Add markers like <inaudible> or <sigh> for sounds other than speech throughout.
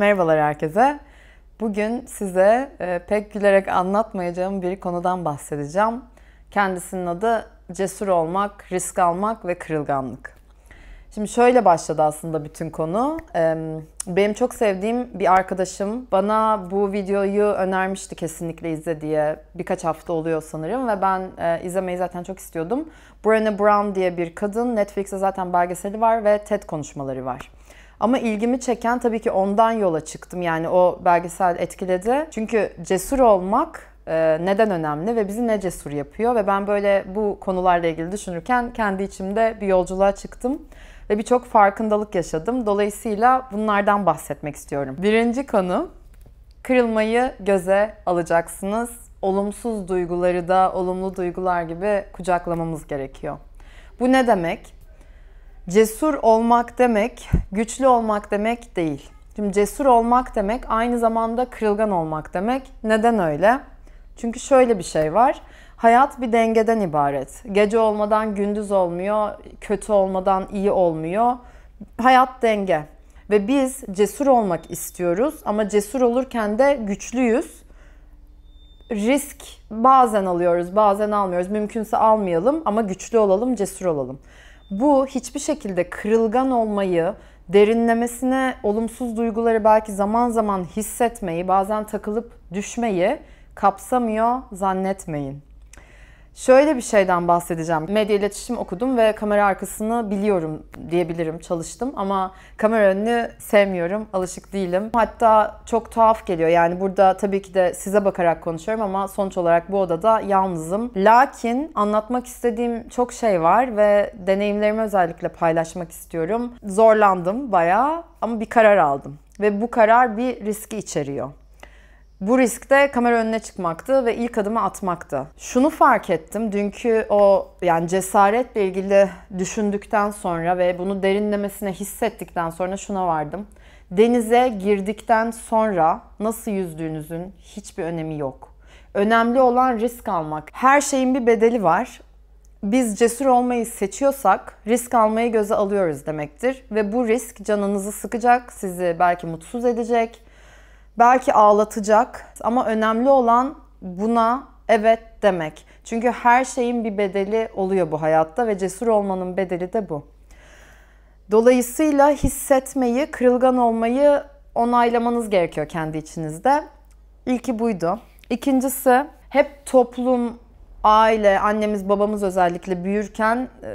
Merhabalar herkese. Bugün size e, pek gülerek anlatmayacağım bir konudan bahsedeceğim. Kendisinin adı cesur olmak, risk almak ve kırılganlık. Şimdi şöyle başladı aslında bütün konu. E, benim çok sevdiğim bir arkadaşım bana bu videoyu önermişti kesinlikle izle diye. Birkaç hafta oluyor sanırım ve ben e, izlemeyi zaten çok istiyordum. Brené Brown diye bir kadın, Netflix'te zaten belgeseli var ve TED konuşmaları var. Ama ilgimi çeken tabii ki ondan yola çıktım. Yani o belgesel etkiledi. Çünkü cesur olmak e, neden önemli ve bizi ne cesur yapıyor ve ben böyle bu konularla ilgili düşünürken kendi içimde bir yolculuğa çıktım ve birçok farkındalık yaşadım. Dolayısıyla bunlardan bahsetmek istiyorum. Birinci konu kırılmayı göze alacaksınız. Olumsuz duyguları da olumlu duygular gibi kucaklamamız gerekiyor. Bu ne demek? cesur olmak demek güçlü olmak demek değil. Şimdi cesur olmak demek aynı zamanda kırılgan olmak demek. Neden öyle? Çünkü şöyle bir şey var. Hayat bir dengeden ibaret. Gece olmadan gündüz olmuyor, kötü olmadan iyi olmuyor. Hayat denge. Ve biz cesur olmak istiyoruz ama cesur olurken de güçlüyüz. Risk bazen alıyoruz, bazen almıyoruz. Mümkünse almayalım ama güçlü olalım, cesur olalım. Bu hiçbir şekilde kırılgan olmayı, derinlemesine olumsuz duyguları belki zaman zaman hissetmeyi, bazen takılıp düşmeyi kapsamıyor zannetmeyin. Şöyle bir şeyden bahsedeceğim. Medya iletişim okudum ve kamera arkasını biliyorum diyebilirim, çalıştım ama kamera önünü sevmiyorum, alışık değilim. Hatta çok tuhaf geliyor. Yani burada tabii ki de size bakarak konuşuyorum ama sonuç olarak bu odada yalnızım. Lakin anlatmak istediğim çok şey var ve deneyimlerimi özellikle paylaşmak istiyorum. Zorlandım bayağı ama bir karar aldım ve bu karar bir riski içeriyor. Bu risk de kamera önüne çıkmaktı ve ilk adımı atmaktı. Şunu fark ettim dünkü o yani cesaretle ilgili düşündükten sonra ve bunu derinlemesine hissettikten sonra şuna vardım. Denize girdikten sonra nasıl yüzdüğünüzün hiçbir önemi yok. Önemli olan risk almak. Her şeyin bir bedeli var. Biz cesur olmayı seçiyorsak risk almayı göze alıyoruz demektir ve bu risk canınızı sıkacak, sizi belki mutsuz edecek, Belki ağlatacak ama önemli olan buna evet demek. Çünkü her şeyin bir bedeli oluyor bu hayatta ve cesur olmanın bedeli de bu. Dolayısıyla hissetmeyi, kırılgan olmayı onaylamanız gerekiyor kendi içinizde. İlki buydu. İkincisi hep toplum, aile, annemiz babamız özellikle büyürken e,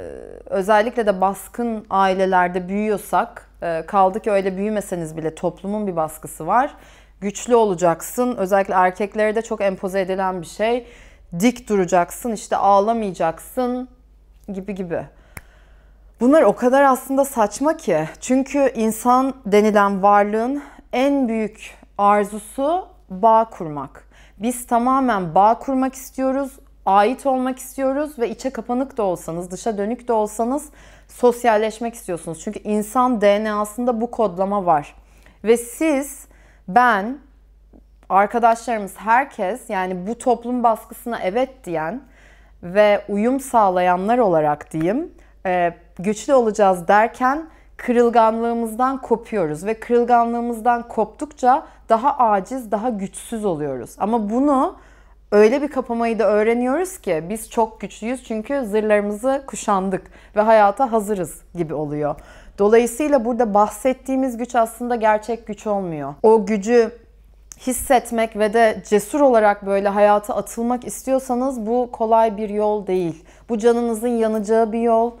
özellikle de baskın ailelerde büyüyorsak e, kaldı ki öyle büyümeseniz bile toplumun bir baskısı var güçlü olacaksın. Özellikle erkeklere de çok empoze edilen bir şey. Dik duracaksın, işte ağlamayacaksın gibi gibi. Bunlar o kadar aslında saçma ki. Çünkü insan denilen varlığın en büyük arzusu bağ kurmak. Biz tamamen bağ kurmak istiyoruz, ait olmak istiyoruz ve içe kapanık da olsanız, dışa dönük de olsanız sosyalleşmek istiyorsunuz. Çünkü insan DNA'sında bu kodlama var. Ve siz ben, arkadaşlarımız herkes yani bu toplum baskısına evet diyen ve uyum sağlayanlar olarak diyeyim e, güçlü olacağız derken kırılganlığımızdan kopuyoruz ve kırılganlığımızdan koptukça daha aciz, daha güçsüz oluyoruz. Ama bunu öyle bir kapamayı da öğreniyoruz ki biz çok güçlüyüz çünkü zırhlarımızı kuşandık ve hayata hazırız gibi oluyor. Dolayısıyla burada bahsettiğimiz güç aslında gerçek güç olmuyor. O gücü hissetmek ve de cesur olarak böyle hayata atılmak istiyorsanız bu kolay bir yol değil. Bu canınızın yanacağı bir yol.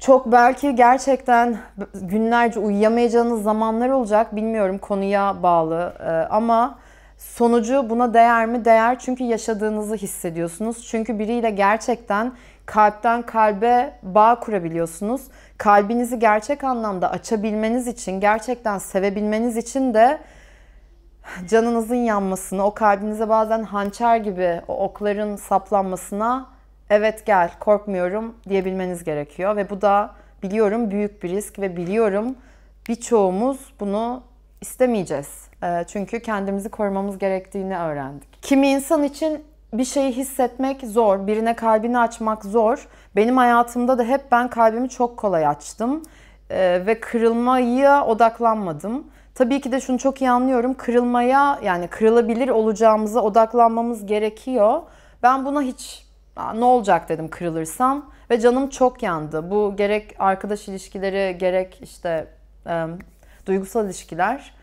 Çok belki gerçekten günlerce uyuyamayacağınız zamanlar olacak. Bilmiyorum konuya bağlı e, ama sonucu buna değer mi? Değer çünkü yaşadığınızı hissediyorsunuz. Çünkü biriyle gerçekten kalpten kalbe bağ kurabiliyorsunuz. Kalbinizi gerçek anlamda açabilmeniz için, gerçekten sevebilmeniz için de canınızın yanmasını, o kalbinize bazen hançer gibi o okların saplanmasına evet gel korkmuyorum diyebilmeniz gerekiyor ve bu da biliyorum büyük bir risk ve biliyorum birçoğumuz bunu istemeyeceğiz. Ee, çünkü kendimizi korumamız gerektiğini öğrendik. Kimi insan için bir şeyi hissetmek zor, birine kalbini açmak zor. Benim hayatımda da hep ben kalbimi çok kolay açtım ee, ve kırılmaya odaklanmadım. Tabii ki de şunu çok iyi anlıyorum. Kırılmaya yani kırılabilir olacağımıza odaklanmamız gerekiyor. Ben buna hiç ne olacak dedim kırılırsam ve canım çok yandı. Bu gerek arkadaş ilişkileri gerek işte duygusal ilişkiler.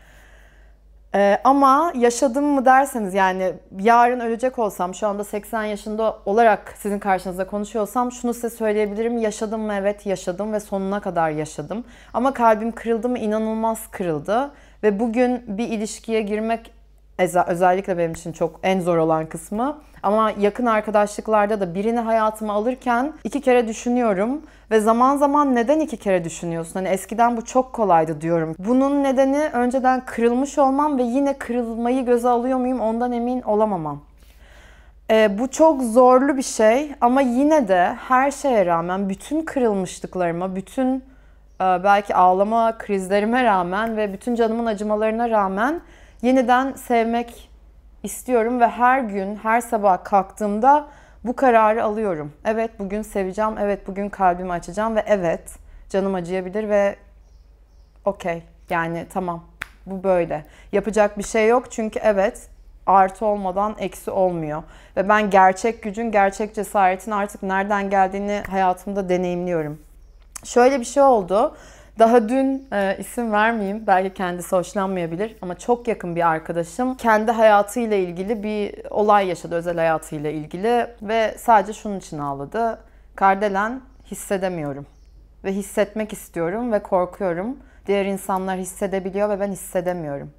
Ee, ama yaşadım mı derseniz yani yarın ölecek olsam şu anda 80 yaşında olarak sizin karşınızda konuşuyorsam şunu size söyleyebilirim. Yaşadım mı? Evet yaşadım ve sonuna kadar yaşadım. Ama kalbim kırıldı mı? İnanılmaz kırıldı. Ve bugün bir ilişkiye girmek özellikle benim için çok en zor olan kısmı. Ama yakın arkadaşlıklarda da birini hayatıma alırken iki kere düşünüyorum ve zaman zaman neden iki kere düşünüyorsun? Hani eskiden bu çok kolaydı diyorum. Bunun nedeni önceden kırılmış olmam ve yine kırılmayı göze alıyor muyum ondan emin olamamam. E, bu çok zorlu bir şey ama yine de her şeye rağmen bütün kırılmışlıklarıma, bütün e, belki ağlama krizlerime rağmen ve bütün canımın acımalarına rağmen yeniden sevmek istiyorum ve her gün, her sabah kalktığımda bu kararı alıyorum. Evet bugün seveceğim, evet bugün kalbimi açacağım ve evet canım acıyabilir ve okey yani tamam bu böyle. Yapacak bir şey yok çünkü evet artı olmadan eksi olmuyor. Ve ben gerçek gücün, gerçek cesaretin artık nereden geldiğini hayatımda deneyimliyorum. Şöyle bir şey oldu. Daha dün e, isim vermeyeyim belki kendisi hoşlanmayabilir ama çok yakın bir arkadaşım kendi hayatıyla ilgili bir olay yaşadı özel hayatıyla ilgili ve sadece şunun için ağladı. Kardelen hissedemiyorum ve hissetmek istiyorum ve korkuyorum. Diğer insanlar hissedebiliyor ve ben hissedemiyorum.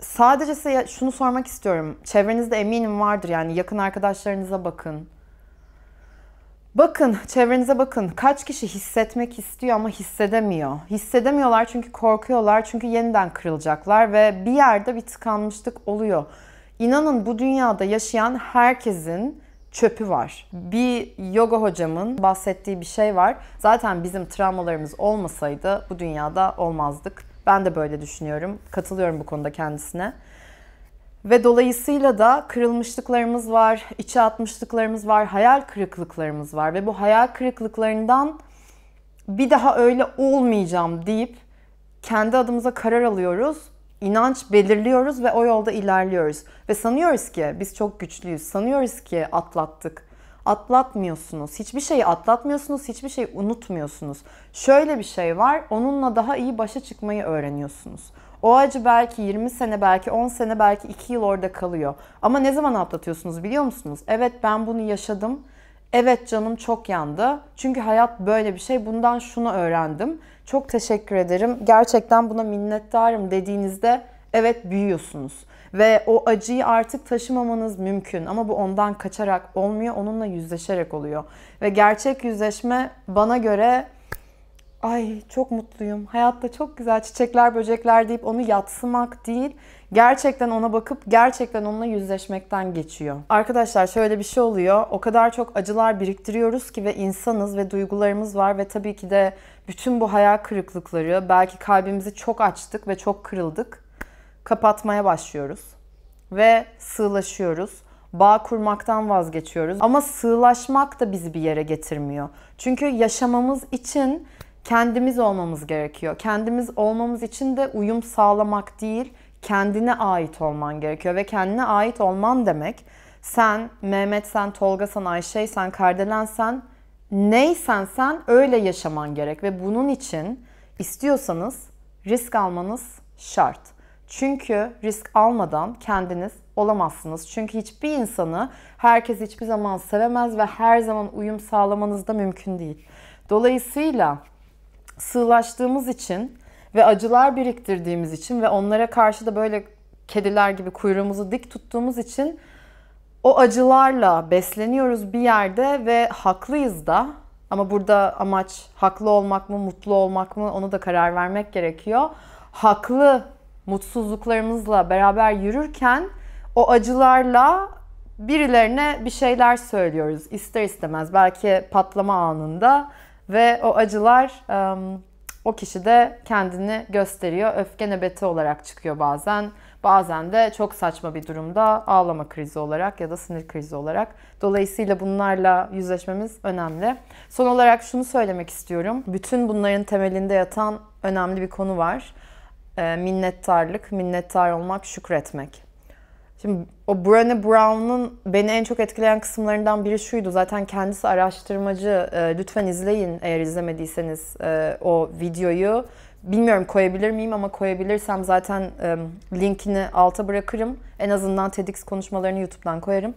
Sadece size şunu sormak istiyorum. Çevrenizde eminim vardır yani yakın arkadaşlarınıza bakın. Bakın, çevrenize bakın. Kaç kişi hissetmek istiyor ama hissedemiyor. Hissedemiyorlar çünkü korkuyorlar, çünkü yeniden kırılacaklar ve bir yerde bir tıkanmışlık oluyor. İnanın bu dünyada yaşayan herkesin çöpü var. Bir yoga hocamın bahsettiği bir şey var. Zaten bizim travmalarımız olmasaydı bu dünyada olmazdık. Ben de böyle düşünüyorum. Katılıyorum bu konuda kendisine. Ve dolayısıyla da kırılmışlıklarımız var, içe atmışlıklarımız var, hayal kırıklıklarımız var. Ve bu hayal kırıklıklarından bir daha öyle olmayacağım deyip kendi adımıza karar alıyoruz. inanç belirliyoruz ve o yolda ilerliyoruz. Ve sanıyoruz ki biz çok güçlüyüz. Sanıyoruz ki atlattık. Atlatmıyorsunuz. Hiçbir şeyi atlatmıyorsunuz. Hiçbir şeyi unutmuyorsunuz. Şöyle bir şey var. Onunla daha iyi başa çıkmayı öğreniyorsunuz. O acı belki 20 sene, belki 10 sene, belki 2 yıl orada kalıyor. Ama ne zaman atlatıyorsunuz biliyor musunuz? Evet ben bunu yaşadım. Evet canım çok yandı. Çünkü hayat böyle bir şey. Bundan şunu öğrendim. Çok teşekkür ederim. Gerçekten buna minnettarım dediğinizde evet büyüyorsunuz. Ve o acıyı artık taşımamanız mümkün ama bu ondan kaçarak olmuyor, onunla yüzleşerek oluyor. Ve gerçek yüzleşme bana göre ay çok mutluyum, hayatta çok güzel çiçekler, böcekler deyip onu yatsımak değil, gerçekten ona bakıp gerçekten onunla yüzleşmekten geçiyor. Arkadaşlar şöyle bir şey oluyor. O kadar çok acılar biriktiriyoruz ki ve insanız ve duygularımız var ve tabii ki de bütün bu hayal kırıklıkları, belki kalbimizi çok açtık ve çok kırıldık. Kapatmaya başlıyoruz ve sığlaşıyoruz bağ kurmaktan vazgeçiyoruz. Ama sığlaşmak da bizi bir yere getirmiyor. Çünkü yaşamamız için kendimiz olmamız gerekiyor. Kendimiz olmamız için de uyum sağlamak değil, kendine ait olman gerekiyor ve kendine ait olman demek sen Mehmet sen Tolga sen Ayşe sen Kardelen sen neysen sen öyle yaşaman gerek ve bunun için istiyorsanız risk almanız şart. Çünkü risk almadan kendiniz olamazsınız. Çünkü hiçbir insanı herkes hiçbir zaman sevemez ve her zaman uyum sağlamanız da mümkün değil. Dolayısıyla sığlaştığımız için ve acılar biriktirdiğimiz için ve onlara karşı da böyle kediler gibi kuyruğumuzu dik tuttuğumuz için o acılarla besleniyoruz bir yerde ve haklıyız da. Ama burada amaç haklı olmak mı, mutlu olmak mı onu da karar vermek gerekiyor. Haklı mutsuzluklarımızla beraber yürürken o acılarla birilerine bir şeyler söylüyoruz ister istemez. Belki patlama anında ve o acılar o kişi de kendini gösteriyor. Öfke nöbeti olarak çıkıyor bazen. Bazen de çok saçma bir durumda ağlama krizi olarak ya da sinir krizi olarak. Dolayısıyla bunlarla yüzleşmemiz önemli. Son olarak şunu söylemek istiyorum. Bütün bunların temelinde yatan önemli bir konu var. Minnettarlık, minnettar olmak, şükretmek. Şimdi o Brené Brown'un beni en çok etkileyen kısımlarından biri şuydu. Zaten kendisi araştırmacı. E, lütfen izleyin eğer izlemediyseniz e, o videoyu. Bilmiyorum koyabilir miyim ama koyabilirsem zaten e, linkini alta bırakırım. En azından TEDx konuşmalarını YouTube'dan koyarım.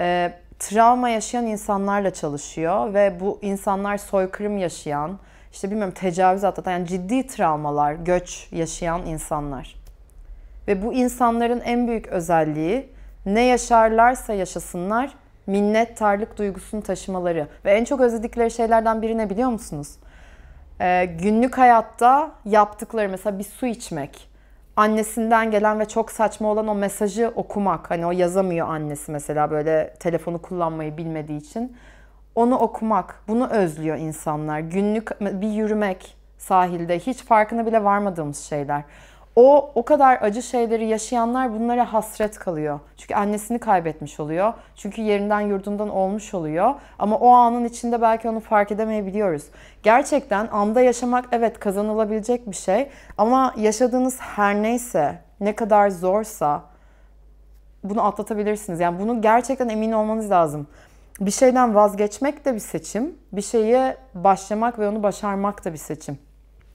E, travma yaşayan insanlarla çalışıyor ve bu insanlar soykırım yaşayan, işte bilmiyorum tecavüz atlatan yani ciddi travmalar, göç yaşayan insanlar. Ve bu insanların en büyük özelliği ne yaşarlarsa yaşasınlar minnettarlık duygusunu taşımaları. Ve en çok özledikleri şeylerden biri ne biliyor musunuz? Ee, günlük hayatta yaptıkları mesela bir su içmek, annesinden gelen ve çok saçma olan o mesajı okumak. Hani o yazamıyor annesi mesela böyle telefonu kullanmayı bilmediği için. Onu okumak, bunu özlüyor insanlar. Günlük bir yürümek sahilde hiç farkına bile varmadığımız şeyler o o kadar acı şeyleri yaşayanlar bunlara hasret kalıyor. Çünkü annesini kaybetmiş oluyor. Çünkü yerinden yurdundan olmuş oluyor. Ama o anın içinde belki onu fark edemeyebiliyoruz. Gerçekten anda yaşamak evet kazanılabilecek bir şey ama yaşadığınız her neyse ne kadar zorsa bunu atlatabilirsiniz. Yani bunu gerçekten emin olmanız lazım. Bir şeyden vazgeçmek de bir seçim. Bir şeye başlamak ve onu başarmak da bir seçim.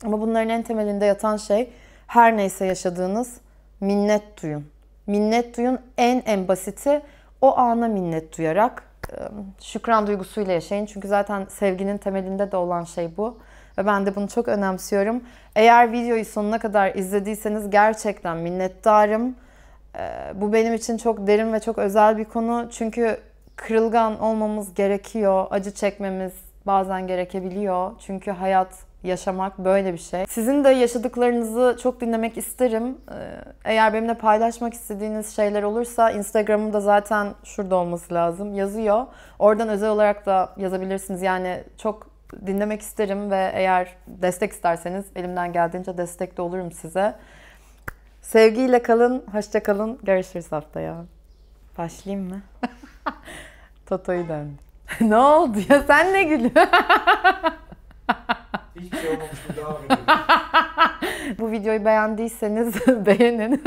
Ama bunların en temelinde yatan şey her neyse yaşadığınız minnet duyun. Minnet duyun en en basiti o ana minnet duyarak ıı, şükran duygusuyla yaşayın. Çünkü zaten sevginin temelinde de olan şey bu. Ve ben de bunu çok önemsiyorum. Eğer videoyu sonuna kadar izlediyseniz gerçekten minnettarım. Ee, bu benim için çok derin ve çok özel bir konu. Çünkü kırılgan olmamız gerekiyor. Acı çekmemiz bazen gerekebiliyor. Çünkü hayat yaşamak böyle bir şey. Sizin de yaşadıklarınızı çok dinlemek isterim. Ee, eğer benimle paylaşmak istediğiniz şeyler olursa Instagram'ımda zaten şurada olması lazım yazıyor. Oradan özel olarak da yazabilirsiniz. Yani çok dinlemek isterim ve eğer destek isterseniz elimden geldiğince destek de olurum size. Sevgiyle kalın, hoşça kalın. Görüşürüz haftaya. Başlayayım mı? <laughs> Toto'yu döndü. <laughs> ne oldu ya sen ne gülüyorsun? <laughs> Hiçbir şey olmamış gibi <laughs> Bu videoyu beğendiyseniz <laughs> beğenin.